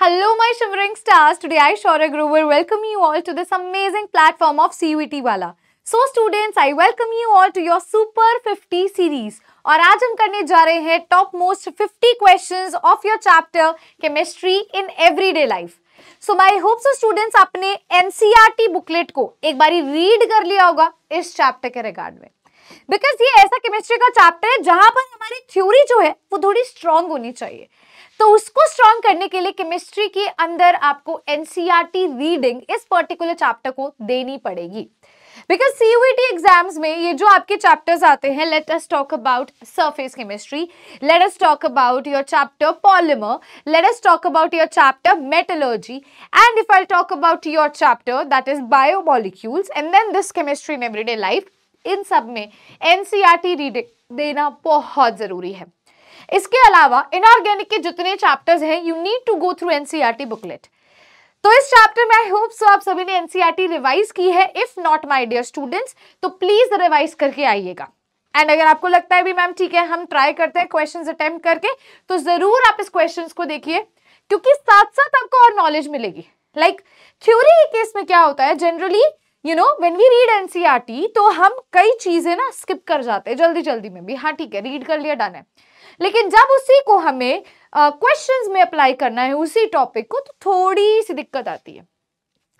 Hello my shivering stars, today I Shaurya Grover welcome you all to this amazing platform of CUET Wala. So students, I welcome you all to your Super 50 series. और आज हम करने जा रहे हैं top most 50 questions of your chapter chemistry in everyday life so my hope so students आपने NCERT booklet को एक बारी रीड कर लिया होगा इस चैप्टर के रिगार्ड में बिकॉज ये ऐसा केमिस्ट्री का चैप्टर है जहां पर हमारी थ्योरी जो है वो थोड़ी स्ट्रांग होनी चाहिए तो उसको स्ट्रांग करने के लिए केमिस्ट्री के अंदर आपको एनसीईआरटी रीडिंग e इस पर्टिकुलर चैप्टर को देनी पड़ेगी बिकॉज सीयूटी एग्जाम्स में ये जो आपके चैप्टर्स आते हैं let us talk about surface chemistry let us talk about your chapter polymer let us talk about your chapter metallurgy and if I talk about your chapter that is biomolecules and then this chemistry in everyday life इन सब में NCERT reading e देना बहुत ज़रूरी है इसके अलावा inorganic के जितने चैप्टर्स हैं you need to go through NCERT booklet तो इस चैप्टर में आई होप सो आप सभी ने एनसीईआरटी रिवाइज e की है if not my dear students तो प्लीज रिवाइज करके आइएगा एंड अगर आपको लगता है भी मैम ठीक है हम ट्राई करते हैं क्वेश्चन अटेम्प्ट करके तो जरूर आप इस क्वेश्चन को देखिए क्योंकि साथ साथ आपको और नॉलेज मिलेगी लाइक like, थ्योरी केस में क्या होता है generally you know when we read NCERT तो हम कई चीज़ें ना स्किप कर जाते हैं जल्दी जल्दी में भी हाँ ठीक है रीड कर लिया डन है लेकिन जब उसी को हमें क्वेश्चंस uh, में अप्लाई करना है उसी टॉपिक को तो थोड़ी सी दिक्कत आती है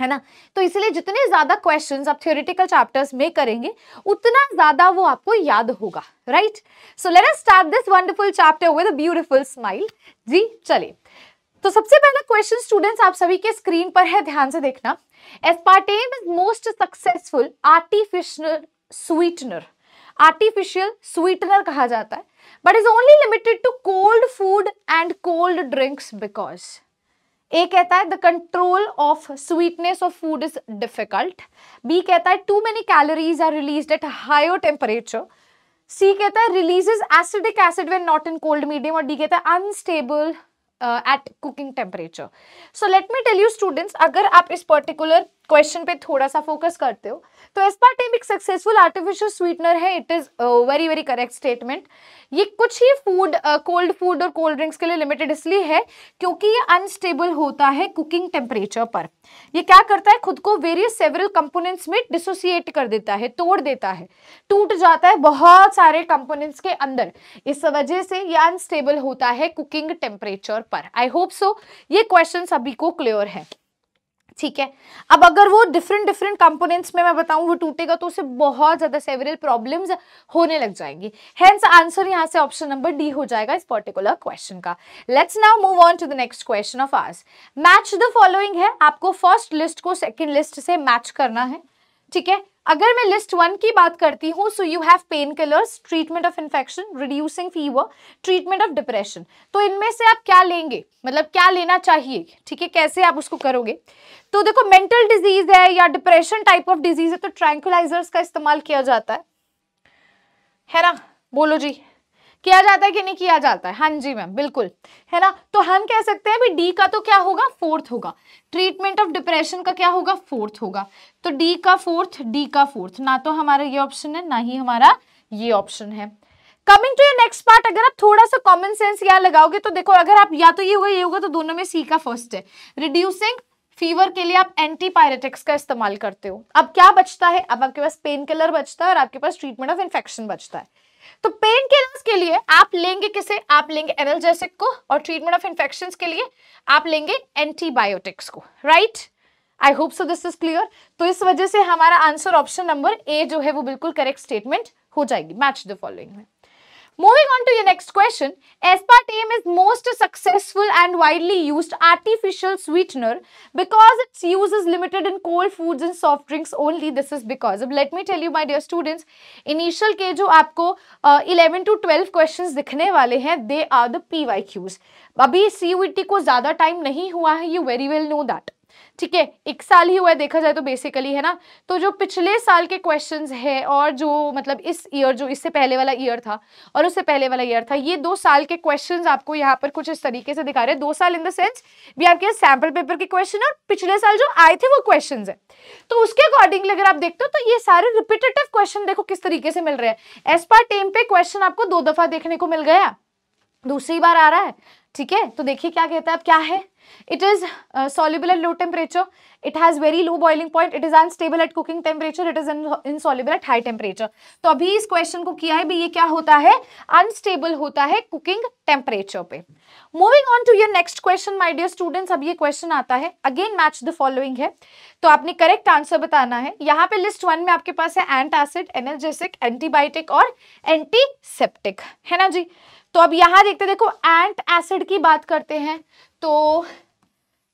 है ना तो इसलिए जितने ज़्यादा क्वेश्चंस आप थ्योरिटिकल चैप्टर्स में करेंगे उतना ज़्यादा वो आपको याद होगा right so let us start this wonderful chapter with a beautiful smile जी चलिए तो सबसे पहला क्वेश्चन स्टूडेंट्स आप सभी के स्क्रीन पर है ध्यान से देखना aspartame is most successful artificial sweetener artificial sweetener कहा जाता है but is only limited to cold food and cold drinks because A कहता है the control of sweetness of food is difficult B कहता है too many calories are release at higher temperature C कहता है release acidic acid when not in cold medium और D कहता है unstable uh, at cooking temperature. So let me tell you students, agar आप is particular question पे थोड़ा सा focus करते हो तो एस्पार्टेम एक सक्सेसफुल आर्टिफिशियल स्वीटनर है it is very very correct statement ये कुछ ही फूड कोल्ड फूड और कोल्ड ड्रिंक्स के लिए लिमिटेड इसलिए है क्योंकि ये अनस्टेबल होता है कुकिंग टेम्परेचर पर ये क्या करता है खुद को वेरियस सेवरल कंपोनेंट्स में डिसोसिएट कर देता है तोड़ देता है टूट जाता है बहुत सारे कंपोनेंट्स के अंदर इस वजह से ये अनस्टेबल होता है कुकिंग टेम्परेचर पर आई होप सो ये क्वेश्चन सभी को क्लियर है ठीक है अब अगर वो डिफरेंट डिफरेंट कंपोनेंट्स में मैं बताऊं वो टूटेगा तो उसे बहुत ज़्यादा सेवरल प्रॉब्लम्स होने लग जाएंगी हेंस आंसर यहाँ से ऑप्शन नंबर डी हो जाएगा इस पर्टिकुलर क्वेश्चन का let's now move on to the next question of ours match the following है आपको फर्स्ट लिस्ट को सेकेंड लिस्ट से मैच करना है ठीक है अगर मैं लिस्ट वन की बात करती हूँ so you have pain killers treatment of infection reducing fever treatment of depression तो इनमें से आप क्या लेंगे मतलब क्या लेना चाहिए ठीक है कैसे आप उसको करोगे तो देखो मेंटल डिजीज है या डिप्रेशन टाइप ऑफ डिजीज है तो ट्रैंकुलाइजर्स का इस्तेमाल किया जाता है है ना बोलो जी किया जाता है कि नहीं किया जाता है हाँ जी मैम बिल्कुल है ना तो हम कह सकते हैं डी का तो क्या होगा फोर्थ होगा ट्रीटमेंट ऑफ डिप्रेशन का क्या होगा फोर्थ होगा तो डी का फोर्थ डी का फोर्थ ना तो हमारा ये ऑप्शन है ना ही हमारा ये ऑप्शन है कमिंग टू नेक्स्ट पार्ट अगर आप थोड़ा सा कॉमन सेंस यहाँ लगाओगे तो देखो अगर आप या तो ये होगा ये होगा तो दोनों में सी का फर्स्ट है रिड्यूसिंग फीवर के लिए आप एंटीपायरेटिक्स का इस्तेमाल करते हो अब क्या बचता है अब आपके पास पेन किलर बचता है और आपके पास ट्रीटमेंट ऑफ इन्फेक्शन बचता है तो पेन किलर्स के लिए आप लेंगे किसे आप लेंगे एनर्जेसिक को और ट्रीटमेंट ऑफ इन्फेक्शन के लिए आप लेंगे एंटीबायोटिक्स को right I hope so this is clear तो इस वजह से हमारा आंसर ऑप्शन नंबर ए जो है वो बिल्कुल करेक्ट स्टेटमेंट हो जाएगी मैच द फॉलोइंग में Moving on to your next question, aspartame is most successful and widely used artificial sweetener because its use is limited in cold foods and soft drinks only. This is because, let me tell you my dear students, initial ke jo आपको uh, 11 to 12 questions dikhne wale हैं, they are the PYQs. Abhi CUET ko ज़्यादा time nahi hua hai. you very well know that. ठीक है एक साल ही हुआ है देखा जाए तो बेसिकली है ना तो जो पिछले साल के क्वेश्चन है और जो मतलब इस ईयर जो इससे पहले वाला ईयर था और उससे पहले वाला ईयर था ये दो साल के क्वेश्चन आपको यहाँ पर कुछ इस तरीके से दिखा रहे हैं दो साल इन द सेंस भी आपके सैम्पल पेपर के क्वेश्चन और पिछले साल जो आए थे वो क्वेश्चन है तो उसके अकॉर्डिंगली अगर आप देखते हो तो ये सारे रिपीटेटिव क्वेश्चन देखो किस तरीके से मिल रहे हैं एस पर टेम पे क्वेश्चन आपको दो दफा देखने को मिल गया दूसरी बार आ रहा है ठीक है तो देखिए क्या कहता है अब क्या है it is uh, at low temperature it has very low boiling point it is is unstable at cooking temperature it is in, insoluble at high temperature तो अभी इस क्वेश्चन को किया है भी ये क्या होता है अनस्टेबल होता है कुकिंग टेम्परेचर पे moving on to your next question my dear students अब ये क्वेश्चन आता है अगेन मैच द फॉलोइंग है तो आपने करेक्ट आंसर बताना है यहाँ पे लिस्ट वन में आपके पास है एंटासिड एनर्जेसिक एंटीबायोटिक और एंटीसेप्टिक है ना जी तो अब यहाँ देखते देखो एंट एसिड की बात करते हैं तो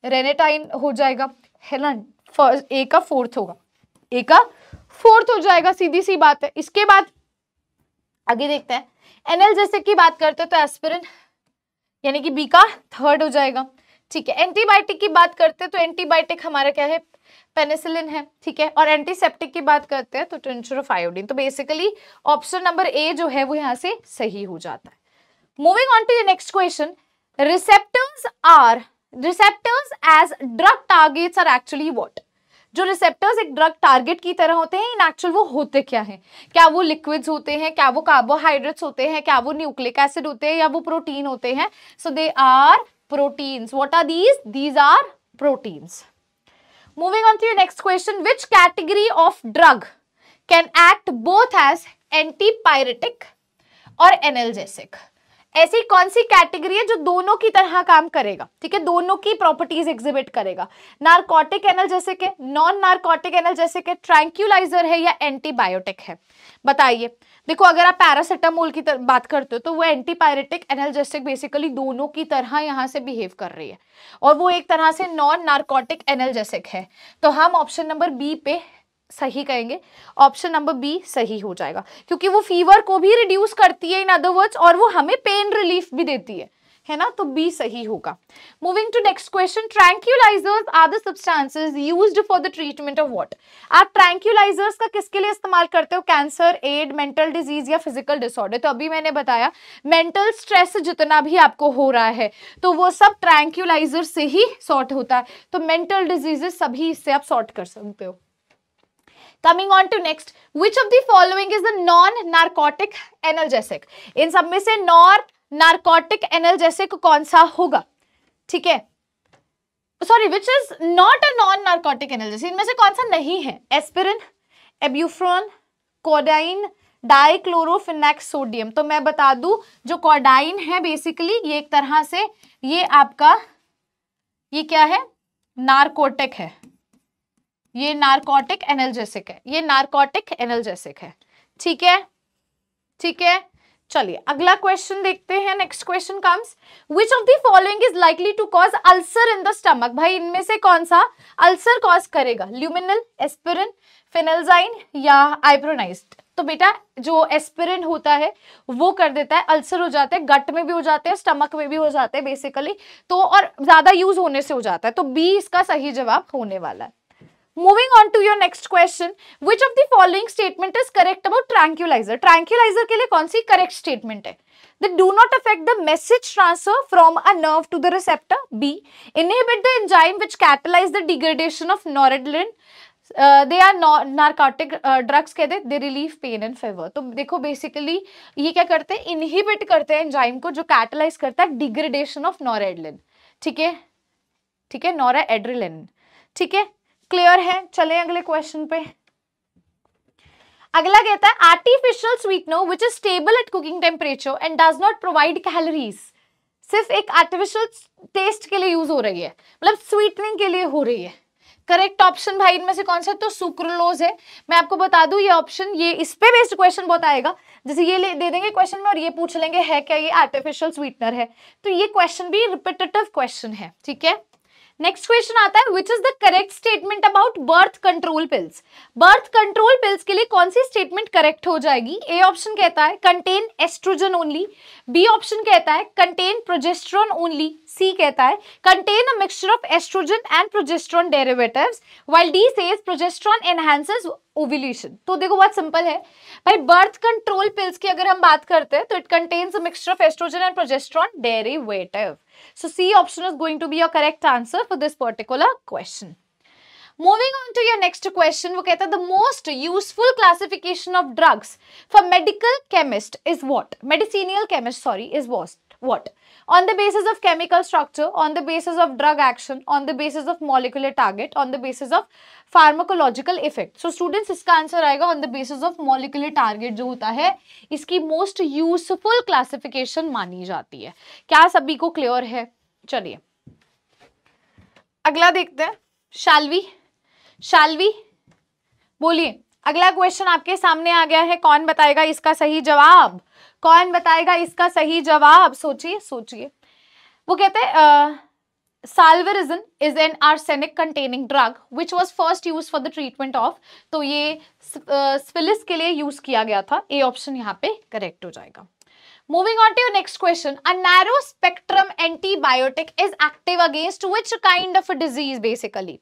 रेनेटाइन हो जाएगा है ना ए का फोर्थ होगा ए का फोर्थ हो जाएगा सीधी सी बात है इसके बाद आगे देखते हैं एनएल जैसे की बात करते हैं तो एस्पिरिन यानी कि बी का थर्ड हो जाएगा ठीक है एंटीबायोटिक की बात करते हैं तो एंटीबायोटिक हमारा क्या है पेनिसिलिन है ठीक है और एंटीसेप्टिक की बात करते हैं तो ऑफ आयोडीन तो बेसिकली ऑप्शन नंबर ए जो है वो यहाँ से सही हो जाता है Moving on to the next question. Receptors are, receptors as drug targets are actually what? जो रिसेप्टर्स एक ड्रग टारगेट की तरह होते हैं इन एक्चुअल वो होते क्या हैं क्या वो लिक्विड्स होते हैं क्या वो कार्बोहाइड्रेट्स होते हैं क्या वो न्यूक्लिक एसिड होते हैं या वो प्रोटीन होते हैं so they are proteins what are these these are proteins moving on to your next question which category of drug can act both as antipyretic और एनर्जेसिक ऐसी कौन सी कैटेगरी है जो दोनों की तरह काम करेगा ठीक है दोनों की प्रॉपर्टीज एग्जिबिट करेगा नार्कोटिक जैसे के नॉन नार्कोटिक एनल जैसे के ट्रैंक्यूलाइजर है या एंटीबायोटिक है बताइए देखो अगर आप पैरासीटामोल की बात करते हो तो वो एंटीपायरेटिक एनर्जेसिक बेसिकली दोनों की तरह यहाँ से बिहेव कर रही है और वो एक तरह से नॉन नार्कोटिक एनर्जेसिक है तो हम ऑप्शन नंबर बी पे सही कहेंगे ऑप्शन नंबर बी सही हो जाएगा क्योंकि वो फीवर को भी रिड्यूस करती है इन अदर वर्ड्स और वो हमें पेन रिलीफ भी देती है है ना तो बी सही होगा moving to next question tranquillisers are the substances used for the treatment of what आप ट्रैंक्यूलाइजर्स का किसके लिए इस्तेमाल करते हो कैंसर एड मेंटल डिजीज या फिजिकल डिसऑर्डर तो अभी मैंने बताया मेंटल स्ट्रेस जितना भी आपको हो रहा है तो वो सब ट्रैंक्यूलाइजर से ही सॉर्ट होता है तो मेंटल डिजीजेस सभी इससे आप सॉर्ट कर सकते हो coming on to next which of the following is the non narcotic analgesic इन सब में से नॉन नार्कोटिक एनर्जेसिक कौन सा होगा ठीक है sorry which is not a non narcotic analgesic इनमें से कौन सा नहीं है एस्पिरिन एब्यूफ्रॉन कोडाइन डाइक्लोरोफिनेक सोडियम तो मैं बता दू जो कोडाइन है बेसिकली ये एक तरह से ये आपका ये क्या है नार्कोटिक है ये नार्कोटिक एनर्जेसिक है ये नार्कोटिक एनर्जेसिक है ठीक है ठीक है चलिए अगला क्वेश्चन देखते हैं next question comes which of the following is likely to cause ulcer in the stomach भाई इनमें से कौन सा अल्सर कॉज करेगा ल्यूमिनल एस्पिरिन फेनलजाइन या आइब्रोनाइज तो बेटा जो एस्पिरिन होता है वो कर देता है अल्सर हो जाते हैं गट में भी हो जाते हैं स्टमक में भी हो जाते हैं बेसिकली तो और ज्यादा यूज होने से हो जाता है तो बी इसका सही जवाब होने वाला है Moving on to your next question, which of the following statement is correct about tranquilizer? Tranquilizer के लिए कौन सी correct statement है? They do not affect the message transfer from a nerve to the receptor. B. Inhibit the enzyme which catalyze the degradation of noradrenaline. Uh, they are narcotic uh, drugs कहते हैं they relieve pain and fever. तो देखो basically ये क्या करते हैं inhibit करते हैं enzyme को जो catalyze करता है degradation of noradrenaline. ठीक है ठीक है noradrenaline. ठीक है क्लियर है चले अगले क्वेश्चन पे अगला कहता है artificial sweetener which is stable at cooking temperature and does not provide calories सिर्फ एक आर्टिफिशियल टेस्ट के लिए यूज हो रही है मतलब स्वीटनिंग के लिए हो रही है करेक्ट ऑप्शन भाई इनमें से कौन सा तो सुक्रोलोज है मैं आपको बता दूं ये ऑप्शन ये इस पे बेस्ड क्वेश्चन बहुत आएगा जैसे ये ले, दे देंगे क्वेश्चन में और ये पूछ लेंगे है क्या ये आर्टिफिशियल स्वीटनर है तो ये क्वेश्चन भी रिपीटेटिव क्वेश्चन है ठीक है नेक्स्ट क्वेश्चन आता है which is the correct statement about birth control pills birth control pills के लिए कौन सी स्टेटमेंट करेक्ट हो जाएगी ए ऑप्शन कहता है contain oestrogen only B option कहता है कंटेन प्रोजेस्ट्रॉन ओनली सी कहता है contain a mixture of oestrogen and progesterone derivatives while D says progesterone enhances ovulation तो देखो बहुत सिंपल है भाई बर्थ कंट्रोल पिल्स की अगर हम बात करते हैं तो it contains a mixture of oestrogen and progesterone derivative so C option is going to be your correct answer for this particular question Moving on to your next question, वो कहता है the most useful classification of drugs for medical chemist is what? Medicinal chemist, sorry, is what? what? On the basis of chemical structure, on the basis of drug action, on the basis of molecular target, on the basis of pharmacological effect so students इसका answer आएगा on the basis of molecular target जो होता है इसकी most useful classification मानी जाती है क्या सभी को क्लियर है चलिए अगला देखते हैं शालवी शालवी बोलिए अगला क्वेश्चन आपके सामने आ गया है कौन बताएगा इसका सही जवाब कौन बताएगा इसका सही जवाब सोचिए सोचिए वो कहते हैं is an arsenic containing drug which was first use for the treatment of तो ये uh, के लिए यूज किया गया था ए ऑप्शन यहाँ पे करेक्ट हो जाएगा Moving on to your next question, a narrow spectrum antibiotic is active against which kind of a disease basically?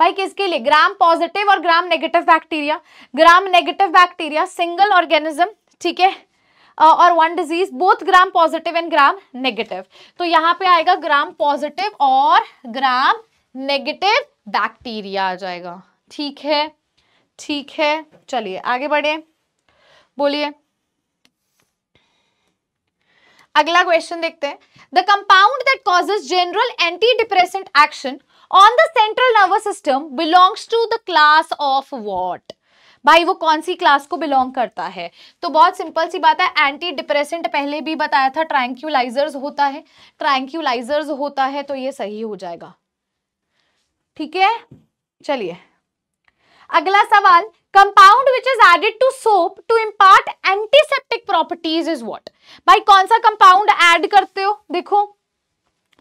भाई किसके लिए ग्राम पॉजिटिव और gram negative bacteria gram negative bacteria single organism ठीक है और one disease both gram positive and gram negative तो यहाँ पे आएगा ग्राम पॉजिटिव और ग्राम नेगेटिव बैक्टीरिया आ जाएगा ठीक है ठीक है चलिए आगे बढ़े बोलिए अगला क्वेश्चन देखते हैं the compound that causes general anti depressant action on the central nervous system belongs to the class of what भाई वो कौन सी क्लास को बिलोंग करता है तो बहुत सिंपल सी बात है एंटी डिप्रेसेंट पहले भी बताया था ट्रैंक्यूलाइजर्स होता है ट्रैंक्यूलाइजर्स होता है तो ये सही हो जाएगा ठीक है चलिए अगला सवाल compound which is added to soap to impart antiseptic properties is what भाई कौन सा कंपाउंड एड करते हो देखो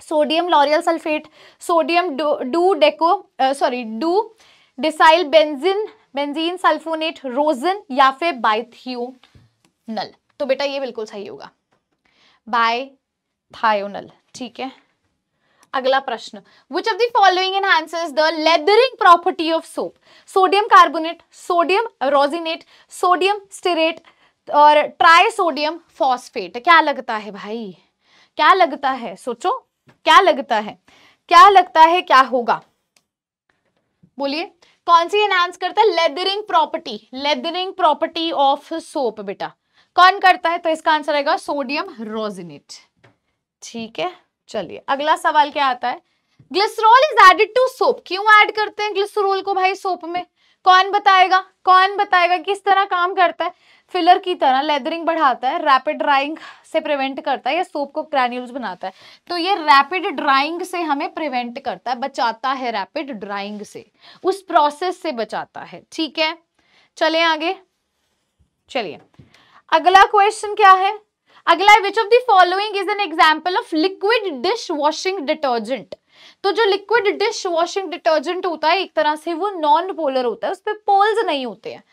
sodium lauryl sulphate sodium dodeco sorry dodecyl benzene benzene sulphonate rosin या फिर बाइथियोनल तो बेटा ये बिल्कुल सही होगा बायथायोनल ठीक है अगला प्रश्न which of the following enhances the lathering property of soap sodium carbonate sodium rosinate sodium stearate और ट्राइसोडियम फॉस्फेट क्या लगता है भाई क्या लगता है सोचो क्या लगता है क्या लगता है क्या होगा बोलिए कौन सी एनहांस करता है lathering property lathering property of soap बेटा कौन करता है तो इसका आंसर आएगा सोडियम रोजिनेट ठीक है चलिए अगला सवाल क्या आता है glycerol is added to soap क्यों ऐड करते हैं ग्लिसरॉल को भाई सोप में कौन बताएगा कौन बताएगा किस तरह काम करता है फिलर की तरह लेदरिंग बढ़ाता है रैपिड ड्राइंग से प्रिवेंट करता है या सोप को क्रैन्यूल्स बनाता है तो ये रैपिड ड्राइंग से हमें प्रिवेंट करता है बचाता है रैपिड ड्राइंग से उस प्रोसेस से बचाता है ठीक है चले आगे चलिए अगला क्वेश्चन क्या है अगला which of the following is an example of liquid dish washing detergent तो जो लिक्विड डिश वॉशिंग डिटर्जेंट होता है एक तरह से वो नॉन पोलर होता है उस पर पोल्स नहीं होते हैं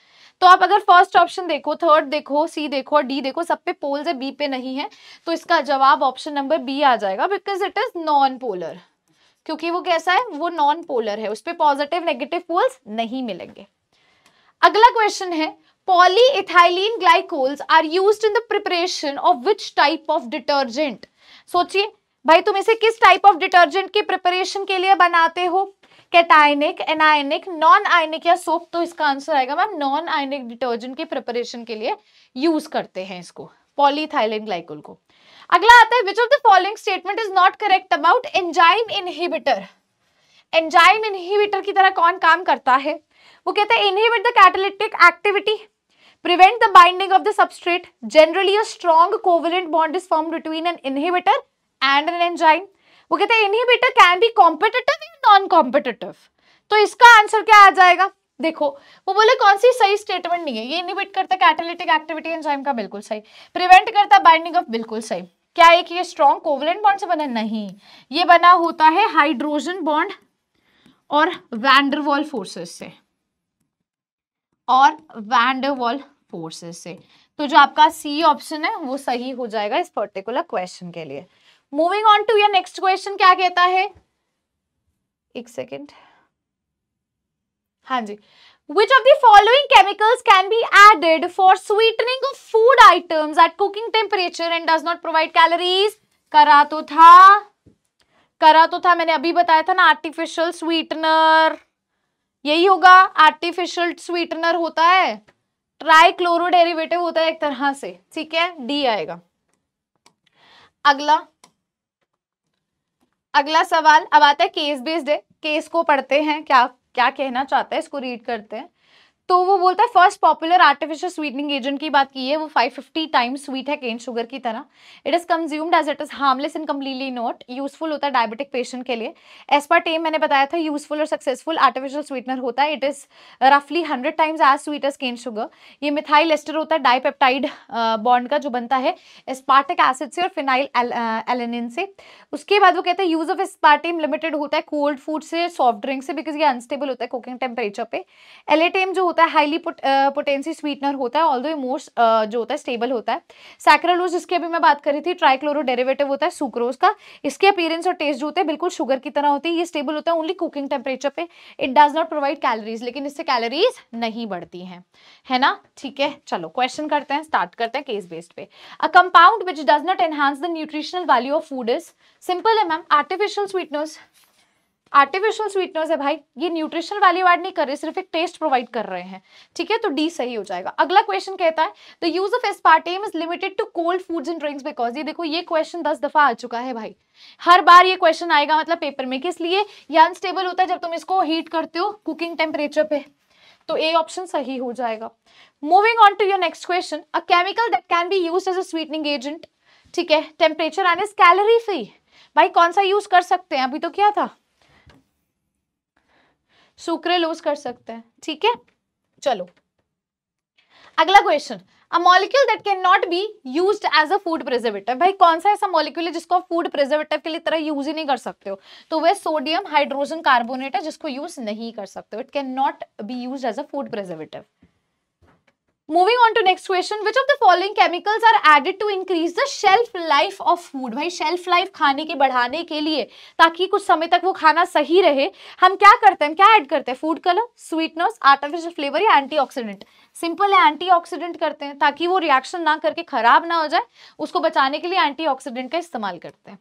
तो आप अगर फर्स्ट ऑप्शन देखो थर्ड देखो सी देखो और डी देखो सब पे पोल्स है बी पे नहीं है तो इसका जवाब ऑप्शन नंबर बी आ जाएगा because it is non polar क्योंकि वो कैसा है वो नॉन पोलर है उस पर पॉजिटिव नेगेटिव पोल्स नहीं मिलेंगे अगला क्वेश्चन है poly ethylene glycols are use in the preparation of which type of detergent सोचिए भाई तुम इसे किस टाइप ऑफ डिटर्जेंट के प्रिपरेशन के लिए बनाते हो कैटाइनिक एनायनिक नॉन आयनिक या सोप तो इसका आंसर आएगा मैम नॉन आयनिक डिटर्जेंट के प्रिपरेशन के लिए यूज करते हैं इसको पॉलीथाइलिन ग्लाइकोल को अगला आता है which of the following statement is not correct about enzyme inhibitor enzyme inhibitor की तरह कौन काम करता है वो कहते हैं inhibit the catalytic activity prevent the binding of the substrate generally a strong covalent bond is form between an inhibitor and an enzyme वो कहते हैं इनहिबिटर कैन बी कॉम्पिटेटिव या नॉन कॉम्पिटेटिव तो इसका आंसर क्या आ जाएगा देखो वो बोले कौन सी सही स्टेटमेंट नहीं है ये इनहिबिट करता कैटालिटिक एक्टिविटी एंजाइम का बिल्कुल सही प्रिवेंट करता बाइंडिंग ऑफ बिल्कुल सही क्या एक ये स्ट्रॉन्ग कोवलेंट बॉन्ड से बना नहीं ये बना होता है हाइड्रोजन बॉन्ड और वैंडरवॉल फोर्सेस से और वैंडरवॉल फोर्सेस से तो जो आपका सी ऑप्शन है वो सही हो जाएगा इस पर्टिकुलर क्वेश्चन के लिए moving on to next question क्या कहता है एक सेकेंड हाँ जी which of the following chemicals can be added for sweetening of food items at cooking temperature and does not provide calories करा तो था करा तो था मैंने अभी बताया था ना आर्टिफिशियल स्वीटनर यही होगा आर्टिफिशियल स्वीटनर होता है ट्राई क्लोरो डेरिवेटिव होता है एक तरह से ठीक है डी आएगा अगला अगला सवाल अब आता है केस बेस्ड है केस को पढ़ते हैं क्या क्या कहना चाहता है इसको रीड करते हैं तो वो बोलता है first popular artificial sweetening agent की बात की है वो 550 टाइम्स स्वीट है केन शुगर की तरह it is consumed as it is harmless and completely not useful होता है डायबिटिक पेशेंट के लिए पर टेम मैंने बताया था यूजफुल और सक्सेसफुल आर्टिफिशियल स्वीटनर होता है इट इज़ रफली hundred times as sweet as cane sugar ये मिथाइल एस्टर होता है डाईपेप्टाइड बॉन्ड का जो बनता है एस्पार्टिक एसिड से और फिनाइल एलेनिन से उसके बाद वो कहते हैं यूज ऑफ एस्पार्टेम लिमिटेड होता है कोल्ड फूड से सॉफ्ट ड्रिंक से बिकॉज ये अनस्टेबल होता है कुकिंग टेम्परेचर पे एलेटेम जो होता है हाईली पोटेंसी स्वीटनर होता है ऑल दो मोस्ट जो होता है स्टेबल होता है सैक्रोलोज जिसकी अभी मैं बात कर रही थी ट्राइक्लोरो डेरिवेटिव होता है सुक्रोज का इसके अपीयरेंस और टेस्ट जो होते हैं बिल्कुल शुगर की तरह होती है ये स्टेबल होता है ओनली कुकिंग टेम्परेचर पे it does not provide calories लेकिन इससे कैलरीज नहीं बढ़ती हैं है ना ठीक है चलो क्वेश्चन करते हैं स्टार्ट करते हैं केस बेस्ड पे a compound which does not enhance the nutritional value of food is simple है ma'am artificial sweeteners artificial sweeteners है भाई ये न्यूट्रिशन वैल्यू एड नहीं कर रहे सिर्फ एक टेस्ट प्रोवाइड कर रहे हैं ठीक है तो डी सही हो जाएगा अगला क्वेश्चन कहता है the use of aspartame is limited to cold foods and drinks because ये देखो ये क्वेश्चन दस दफा आ चुका है भाई हर बार ये क्वेश्चन आएगा मतलब पेपर में किस लिए अनस्टेबल होता है जब तुम इसको हीट करते हो कुकिंग टेम्परेचर पे तो ए ऑप्शन सही हो जाएगा moving on to your next question a chemical that can be use as a sweetening agent ठीक है temperature and is calorie free भाई कौन सा यूज कर सकते हैं अभी तो क्या था सुक्रेलोज कर सकते हैं ठीक है चलो अगला question a molecule that can not be use as a food preservative भाई कौन सा ऐसा मॉलिक्यूल है जिसको आप फूड प्रिजर्वेटिव के लिए तरह यूज ही नहीं कर सकते हो तो वह सोडियम हाइड्रोजन कार्बोनेट है जिसको यूज नहीं कर सकते हो it can not be use as a food preservative moving on to next question which of the following chemicals are added to increase the shelf life of food भाई shelf life खाने के बढ़ाने के लिए ताकि कुछ समय तक वो खाना सही रहे हम क्या करते हैं क्या ऐड करते हैं food colour sweetness artificial flavour या एंटीऑक्सीडेंट सिंपल है एंटीऑक्सीडेंट करते हैं ताकि वो रिएक्शन ना करके खराब ना हो जाए उसको बचाने के लिए एंटीऑक्सीडेंट का इस्तेमाल करते हैं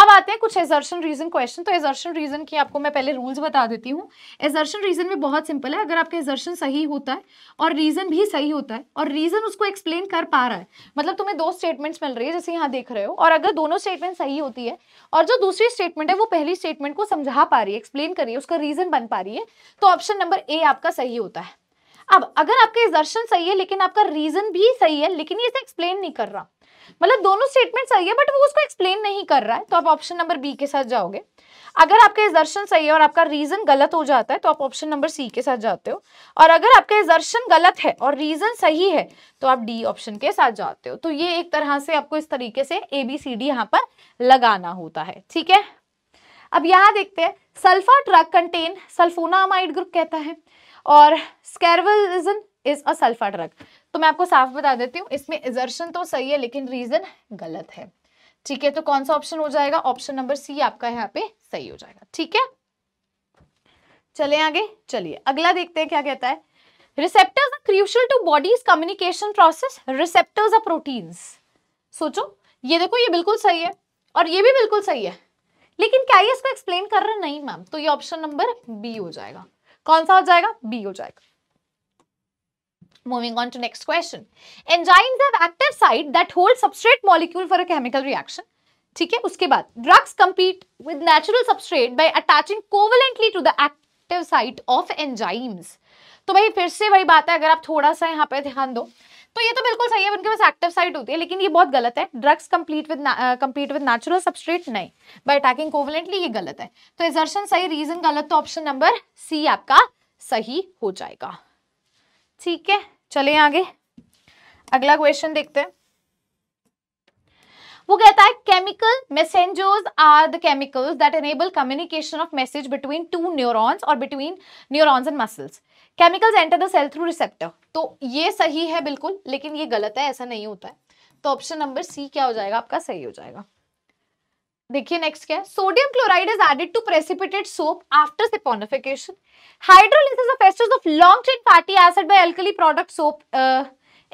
अब आते हैं कुछ एजर्शन रीजन क्वेश्चन तो एजर्शन रीजन की आपको मैं पहले रूल्स बता देती हूँ एजर्शन रीजन में बहुत सिंपल है अगर आपका एजर्शन सही होता है और रीजन भी सही होता है और रीजन उसको एक्सप्लेन कर पा रहा है मतलब तुम्हें दो स्टेटमेंट्स मिल रही है जैसे यहाँ देख रहे हो और अगर दोनों स्टेटमेंट सही होती है और जो दूसरी स्टेटमेंट है वो पहली स्टेटमेंट को समझा पा रही है एक्सप्लेन कर रही है उसका रीजन बन पा रही है तो ऑप्शन नंबर ए आपका सही होता है अब अगर आपका एजर्शन सही है लेकिन आपका रीजन भी सही है लेकिन ये इसे एक्सप्लेन नहीं कर रहा मतलब दोनों स्टेटमेंट सही है बट वो उसको एक्सप्लेन नहीं कर रहा है तो आप ऑप्शन नंबर बी के साथ जाओगे अगर आपका एजर्शन सही है और आपका रीजन गलत हो जाता है तो आप ऑप्शन नंबर सी के साथ जाते हो और अगर आपका एजर्शन गलत है और रीजन सही है तो आप डी ऑप्शन के साथ जाते हो तो ये एक तरह से आपको इस तरीके से ए बी सी डी यहाँ पर लगाना होता है ठीक है अब यहाँ देखते हैं sulpha drug contain sulphonamide group कहता है और स्कैरवलिज्म इज अ सल्फा ड्रग तो मैं आपको साफ बता देती हूँ इसमें एजर्शन तो सही है लेकिन रीजन गलत है ठीक है तो कौन सा ऑप्शन हो जाएगा ऑप्शन नंबर सी आपका यहाँ पे सही हो जाएगा ठीक है चले आगे चलिए अगला देखते हैं क्या कहता है receptors are crucial to body's communication process receptors are proteins सोचो ये देखो ये बिल्कुल सही है और ये भी बिल्कुल सही है लेकिन क्या ये इसको एक्सप्लेन कर रहा नहीं मैम तो ये ऑप्शन नंबर बी हो जाएगा कौन सा हो जाएगा बी हो जाएगा Moving on to next question. Enzymes have active site that hold substrate molecule for a chemical reaction. ठीक है उसके बाद drugs compete with natural substrate by attaching covalently to the active site of enzymes तो भाई फिर से वही बात है अगर आप थोड़ा सा यहाँ पे ध्यान दो तो ये तो बिल्कुल सही है उनके पास एक्टिव साइट होती है लेकिन ये बहुत गलत है drugs complete with complete with natural substrate नहीं बाय अटैकिंग कोवलेंटली ये गलत है तो एजर्शन सही रीजन गलत तो ऑप्शन नंबर सी आपका सही हो जाएगा ठीक है चले आगे अगला क्वेश्चन देखते हैं वो कहता है chemical messengers are the chemicals that enable communication of message between two neurons और between neurons and muscles chemicals enter the cell through receptor तो ये सही है बिल्कुल लेकिन ये गलत है ऐसा नहीं होता है तो ऑप्शन नंबर सी क्या हो जाएगा आपका सही हो जाएगा देखिए नेक्स्ट क्या है sodium chloride is added to precipitated soap after saponification hydrolysis of esters of long chain fatty acid by alkali product soap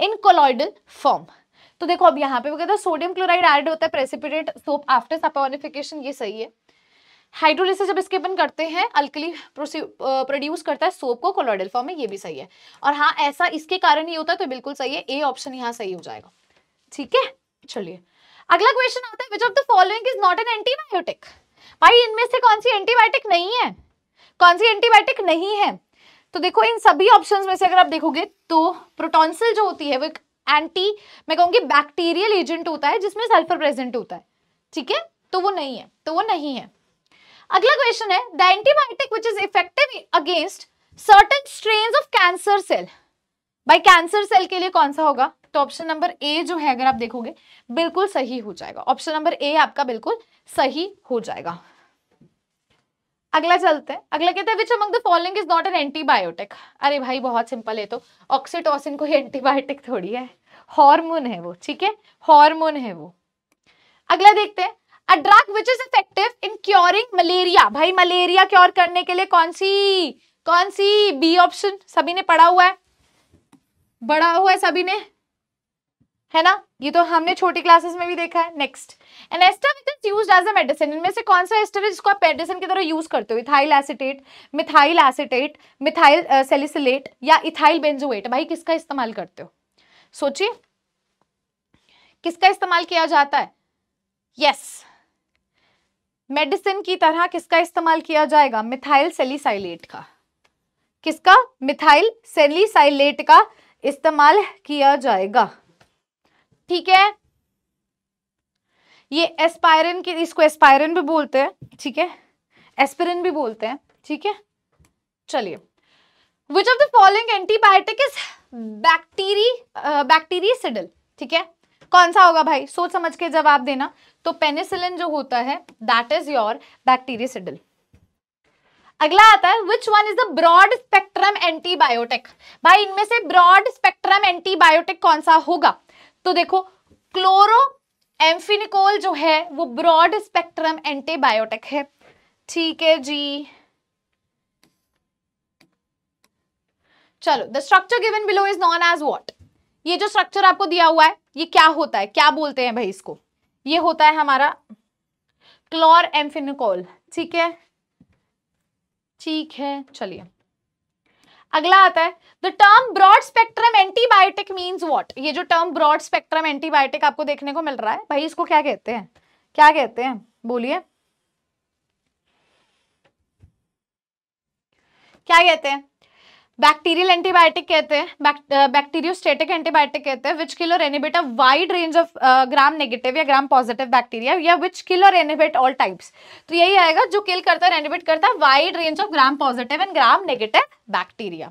in colloidal form तो देखो अब यहां पे वो कहता है सोडियम क्लोराइड ऐड होता है प्रेसिपिटेट सोप आफ्टर सिपोनिफिकेशन ये सही है हाइड्रोलिसिस जब इसके अपन करते हैं अल्कली प्रोड्यूस uh, करता है सोप को कोलॉइडल फॉर्म में ये भी सही है और हां ऐसा इसके कारण ही होता है तो बिल्कुल सही है ए ऑप्शन यहां सही हो जाएगा ठीक है चलिए अगला क्वेश्चन आता है which of the following is not an antibiotic भाई इनमें से कौन सी एंटीबायोटिक नहीं है कौन सी एंटीबायोटिक नहीं है तो देखो इन सभी ऑप्शंस में से अगर आप देखोगे तो प्रोटॉन्सिल जो होती है वो एक एंटी मैं कहूंगी बैक्टीरियल एजेंट होता है जिसमें सल्फर प्रेजेंट होता है ठीक है तो वो नहीं है तो वो नहीं है अगला क्वेश्चन है the antibiotic which is effective against certain strain of cancer cell भाई कैंसर सेल के लिए कौन सा होगा तो ऑप्शन नंबर ए जो है अगर आप देखोगे बिल्कुल सही हो जाएगा ऑप्शन नंबर ए आपका बिल्कुल सही हो जाएगा अगला चलते हैं अगला कहते हैं which among the following is not an antibiotic अरे भाई बहुत सिंपल है तो ऑक्सीटोसिन कोई एंटीबायोटिक थोड़ी है हार्मोन है वो ठीक है हार्मोन है वो अगला देखते हैं a drug which is effective in curing malaria भाई मलेरिया क्योर करने के लिए कौन सी कौन सी बी ऑप्शन सभी ने पढ़ा हुआ है बड़ा हुआ है सभी ने है ना ये तो हमने छोटी क्लासेस में भी देखा है next an ester which is use as a medicine इनमें से कौन सा एस्टर है जिसको आप मेडिसिन की तरह यूज करते हो ethyl acetate methyl acetate methyl salicylate या इथाइल बेंजोएट भाई किसका इस्तेमाल करते हो सोचिए किसका इस्तेमाल किया जाता है यस yes. मेडिसिन की तरह किसका इस्तेमाल किया जाएगा मिथाइल सेलिसाइलेट का किसका मिथाइल सेलिसाइलेट का इस्तेमाल किया जाएगा ठीक है ये एस्पायरन की इसको एस्पायरन भी बोलते हैं ठीक है एस्पिरिन भी बोलते हैं ठीक है चलिए which of the following antibiotic is bacteri bactericidal ठीक है कौन सा होगा भाई सोच समझ के जवाब देना तो पेनिसिलिन जो होता है दैट इज योर बैक्टीरियसिडल अगला आता है which one is the broad spectrum antibiotic भाई इनमें से ब्रॉड स्पेक्ट्रम एंटीबायोटिक कौन सा होगा तो देखो क्लोरो एम्फिनिकोल जो है वो ब्रॉड स्पेक्ट्रम एंटीबायोटिक है ठीक है जी चलो the structure given below is known as what ये जो स्ट्रक्चर आपको दिया हुआ है ये क्या होता है क्या बोलते हैं भाई इसको ये होता है हमारा क्लोर एम्फिनिकोल ठीक है ठीक है चलिए अगला आता है the term broad spectrum antibiotic means what ये जो टर्म ब्रॉड स्पेक्ट्रम एंटीबायोटिक आपको देखने को मिल रहा है भाई इसको क्या कहते हैं क्या कहते हैं बोलिए क्या कहते हैं बैक्टीरियल एंटीबायोटिक कहते हैं स्टेटिक एंटीबायोटिक uh, कहते हैं which kill or inhibit a wide range of gram negative या ग्राम पॉजिटिव बैक्टीरिया या which kill or inhibit all types तो यही आएगा जो किल करता है एनिबेट करता है wide range of gram positive and gram negative bacteria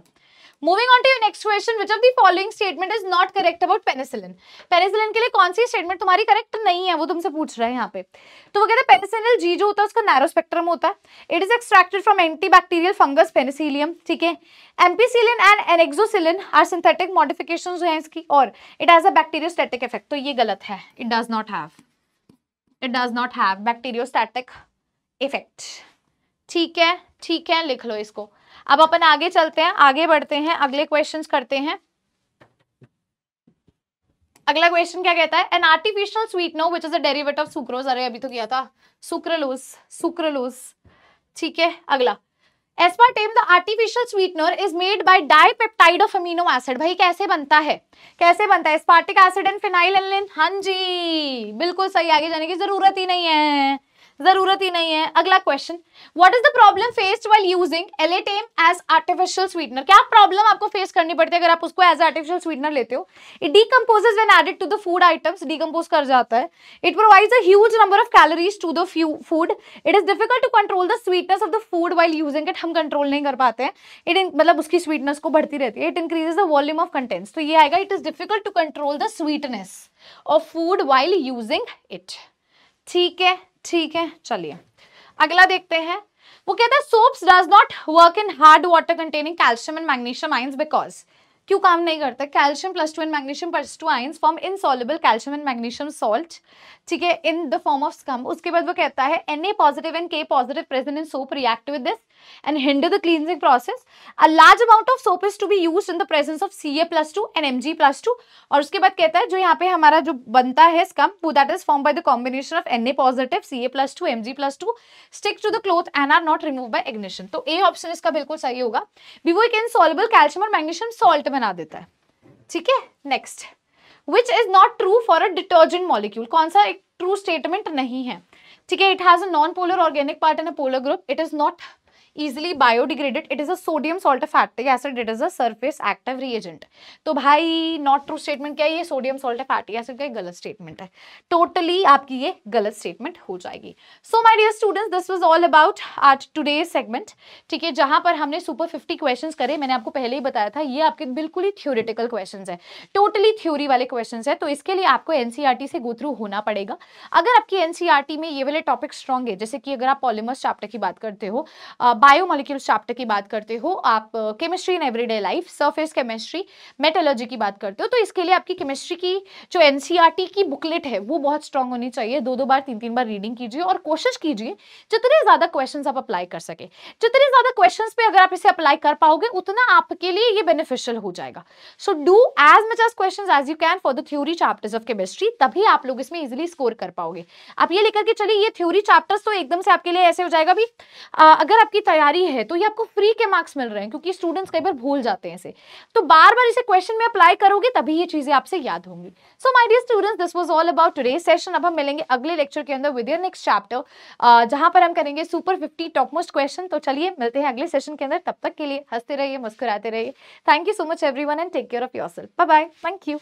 moving on to your next question which of the following statement is not correct about penicillin penicillin के लिए कौन सी स्टेटमेंट तुम्हारी करेक्ट नहीं है वो तुमसे पूछ रहा है यहाँ पे तो वो कहते हैं पेनिसिलिन जी जो होता है उसका नैरो स्पेक्ट्रम होता है it is extracted from antibacterial fungus penicillium ठीक है ampicillin and amoxicillin are synthetic modification हैं इसकी और it has a bacteriostatic effect तो ये गलत है it does not have it does not have bacteriostatic effect ठीक है ठीक है लिख लो इसको अब अपन आगे चलते हैं आगे बढ़ते हैं अगले क्वेश्चन करते हैं अगला क्वेश्चन क्या कहता है an artificial sweetener which is a derivative of sucrose अरे अभी तो किया था सुक्रलोज सुक्रलोज ठीक है अगला aspartame the artificial sweetener is made by dipeptide of amino acid भाई कैसे बनता है कैसे बनता है aspartic acid and phenylalanine हाँ जी बिल्कुल सही आगे जाने की जरूरत ही नहीं है जरूरत ही नहीं है अगला question what is the problem faced while using alitame as artificial sweetener क्या प्रॉब्लम आपको फेस करनी पड़ती है अगर आप उसको एज आर्टिफिशियल स्वीटनर लेते हो it decomposes when added to the food items decompose कर जाता है it provides a huge number of calories to the food it is difficult to control the sweetness of the food while using it हम control नहीं कर पाते हैं it मतलब उसकी स्वीटनेस को बढ़ती रहती है it increases the volume of contents तो ये आएगा it is difficult to control the sweetness of food while using it ठीक है ठीक है चलिए अगला देखते हैं वो कहता है soaps does not work in hard water containing calcium and magnesium ions because क्यों काम नहीं करता calcium plus two and magnesium plus two ions form insoluble calcium and magnesium salt ठीक है in the form of scum उसके बाद वो कहता है N A positive and K positive present in soap react with this hinder the the process a large amount of soap is to be use in the presence of C A plus two M G plus two और उसके बाद कहता है जो यहाँ पे हमारा जो बनता है स्कम वो that is form by the combination of N A positive C A plus two M G plus two stick to the cloth and are not remove by ignition तो ए ऑप्शन इसका बिल्कुल सही होगा वो can soluble calcium और magnesium salt में बना देता है ठीक है next which is not true for a detergent molecule कौन सा एक ट्रू स्टेटमेंट नहीं है ठीक है it has a non polar organic part and a polar group it is not easily biodegraded it is a sodium salt fatty acid it is a surface active reagent तो भाई not true statement क्या है ये sodium salt fatty acid का गलत statement है totally totally आपकी ये गलत स्टेटमेंट हो जाएगी so my dear students this was all about आज टुडे सेगमेंट ठीक है जहां पर हमने सुपर फिफ्टी क्वेश्चन करे मैंने आपको पहले ही बताया था ये आपके बिल्कुल ही थ्योरेटिकल क्वेश्चन है टोटली थ्योरी वाले क्वेश्चन है तो इसके लिए आपको एनसीआरटी e से गो थ्रू होना पड़ेगा अगर आपकी एनसीआरटी e में ये वाले टॉपिक स्ट्रॉन्ग है जैसे कि अगर आप पॉलिमस चैप्टर की बात करते हो बायोमोलिक्यूल्स चैप्टर की बात करते हो आप chemistry in everyday life surface chemistry metallurgy की बात करते हो तो इसके लिए आपकी केमिस्ट्री की जो एन e की बुकलेट है वो बहुत स्ट्रांग होनी चाहिए दो दो बार तीन तीन बार रीडिंग कीजिए और कोशिश कीजिए जितने ज़्यादा क्वेश्चन आप अप्लाई कर सके जितने ज़्यादा क्वेश्चन पे अगर आप इसे अप्लाई कर पाओगे उतना आपके लिए ये बेनिफिशियल हो जाएगा so do as much as question as you can for the theory chapters of chemistry तभी आप लोग इसमें इजिली स्कोर कर पाओगे आप ये लेकर के चलिए ये थ्योरी चैप्टर्स तो एकदम से आपके लिए ऐसे हो जाएगा भी आ, अगर आपकी तैयारी है तो ये आपको फ्री के मार्क्स मिल रहे हैं क्योंकि स्टूडेंट्स कई बार भूल जाते हैं इसे तो बार बार इसे क्वेश्चन में अप्लाई करोगे तभी ये चीज़ें आपसे याद होंगी so my dear students this was all about today session अब हम मिलेंगे अगले लेक्चर के अंदर विद नेक्स्ट चैप्टर जहां पर हम करेंगे super fifty top most question तो चलिए मिलते हैं अगले सेशन के अंदर तब तक के लिए हंसते रहिए मुस्कुराते रहिए thank you so much every and take care of yourself bye thank you